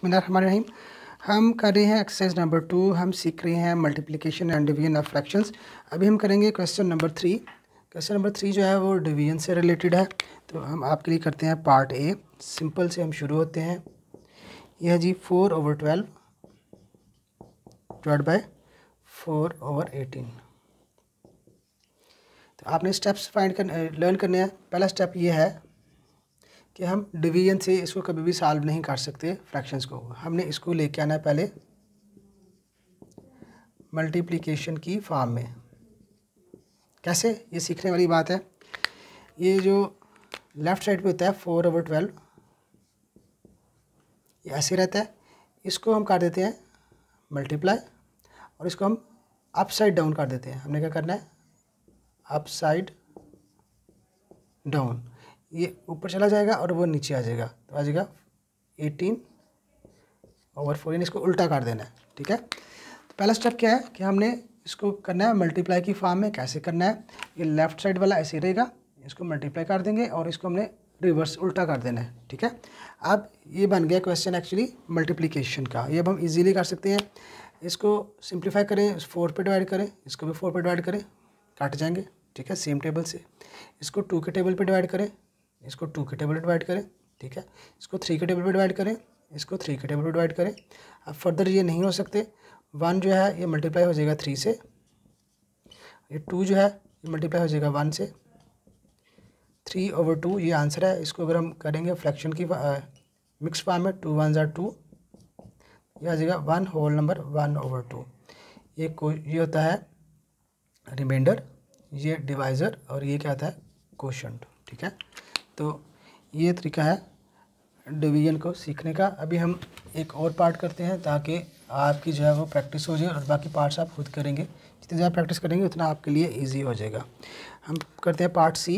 बसमीम हम कर रहे हैं एक्सरसाइज नंबर टू हम सीख रहे हैं multiplication and division of fractions अभी हम करेंगे question number three question number three जो है वो डिवीजन से रिलेटेड है तो हम आपके लिए करते हैं पार्ट ए सिंपल से हम शुरू होते हैं यह G four over twelve divide by four over eighteen तो आपने स्टेप्स फाइंड कर लर्न करने हैं पहला स्टेप ये है कि हम डिवीजन से इसको कभी भी सॉल्व नहीं कर सकते फ्रैक्शंस को हमने इसको लेके आना है पहले मल्टीप्लिकेशन की फॉर्म में कैसे ये सीखने वाली बात है ये जो लेफ़्ट साइड पे होता है फोर ओवर ट्वेल्व ये ऐसे रहता है इसको हम कर देते हैं मल्टीप्लाई और इसको हम अप साइड डाउन कर देते हैं हमने क्या करना है अप साइड डाउन ये ऊपर चला जाएगा और वो नीचे आ जाएगा तो आ जाएगा एटीन ओवर फोरटीन इसको उल्टा कर देना है ठीक है तो पहला स्टेप क्या है कि हमने इसको करना है मल्टीप्लाई की फॉर्म में कैसे करना है ये लेफ्ट साइड वाला ऐसे रहेगा इसको मल्टीप्लाई कर देंगे और इसको हमने रिवर्स उल्टा कर देना है ठीक है अब ये बन गया क्वेश्चन एक्चुअली मल्टीप्लीकेशन का ये अब हम इजीली कर सकते हैं इसको सिंप्लीफाई करें फोर पे डिवाइड करें इसको भी फोर पे डिवाइड करें काट जाएंगे ठीक है सेम टेबल से इसको टू के टेबल पे डिवाइड करें इसको टू के टेबल पर डिवाइड करें ठीक है इसको थ्री के टेबल पर डिवाइड करें इसको थ्री के टेबल पर डिवाइड करें अब फर्दर ये नहीं हो सकते वन जो है ये मल्टीप्लाई हो जाएगा थ्री से ये टू जो है ये मल्टीप्लाई हो जाएगा वन से थ्री ओवर टू ये आंसर है इसको अगर हम करेंगे फ्रैक्शन की मिक्स फॉर्म में टू वन ज़ार टू ये आ जाएगा one whole number one over two ये को ये होता है रिमाइंडर ये डिवाइज़र और ये क्या होता है क्वेश्चन ठीक है तो ये तरीका है डिवीजन को सीखने का अभी हम एक और पार्ट करते हैं ताकि आपकी जो है वो प्रैक्टिस हो जाए और बाकी पार्ट्स आप खुद करेंगे जितनी ज़्यादा प्रैक्टिस करेंगे उतना आपके लिए इजी हो जाएगा हम करते हैं part C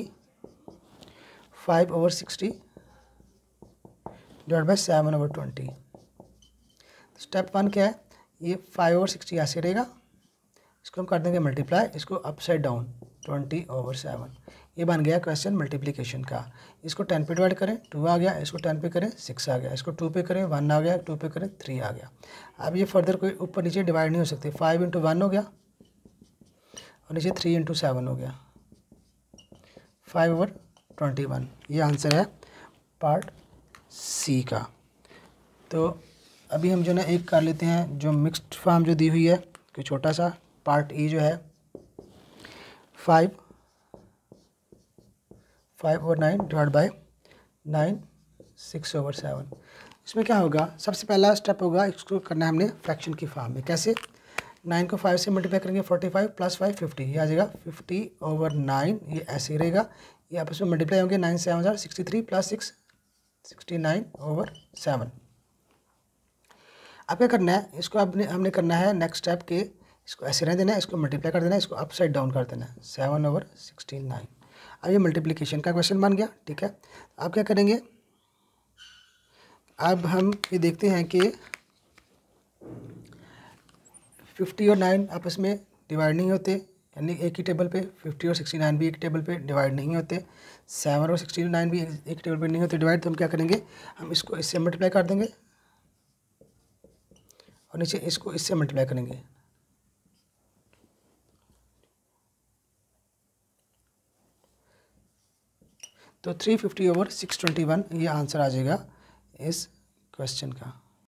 five over sixty divide by seven over twenty step one क्या है ये फाइव ओवर सिक्सटी ऐसे रहेगा इसको हम कर देंगे मल्टीप्लाई इसको upside down twenty over seven ये बन गया क्वेश्चन मल्टीप्लीकेशन का इसको टेन पे डिवाइड करें टू आ गया इसको टेन पे करें सिक्स आ गया इसको टू पे करें वन आ गया टू पे करें थ्री आ गया अब ये फर्दर कोई ऊपर नीचे डिवाइड नहीं हो सकती फाइव इंटू वन हो गया और नीचे थ्री इंटू सेवन हो गया फाइव ओवर ट्वेंटी वन ये आंसर है पार्ट सी का तो अभी हम जो ना एक कर लेते हैं जो मिक्सड फार्म जो दी हुई है कोई छोटा सा पार्ट ई e जो है five five over nine divide by nine six over seven इसमें क्या होगा सबसे पहला स्टेप होगा इसको करना है हमने फ्रैक्शन की फॉर्म में कैसे नाइन को फाइव से मल्टीप्लाई करेंगे forty five plus five fifty ये आ जाएगा फिफ्टी ओवर नाइन ये ऐसे ही रहेगा ये आपस में मल्टीप्लाई होंगे नाइन सेवन हज़ार sixty three plus six sixty nine over seven आप क्या करना है इसको आपने हमने करना है नेक्स्ट स्टेप के इसको ऐसे रहने देना है इसको मल्टीप्लाई कर देना है इसको अपसाइड डाउन कर देना है सेवन ओवर सिक्सटी नाइन अब ये मल्टीप्लिकेशन का क्वेश्चन बन गया ठीक है अब क्या करेंगे अब हम ये देखते हैं कि फिफ्टी और नाइन आपस में डिवाइड नहीं होते यानी एक ही टेबल पे फिफ्टी और सिक्सटी नाइन भी एक टेबल पे डिवाइड नहीं होते सेवन और सिक्सटी नाइन भी एक टेबल पे नहीं होते डिवाइड तो हम क्या करेंगे हम इसको इससे मल्टीप्लाई कर देंगे और नीचे इसको इससे मल्टीप्लाई करेंगे तो 350 ओवर 621 ये आंसर आ जाएगा इस क्वेश्चन का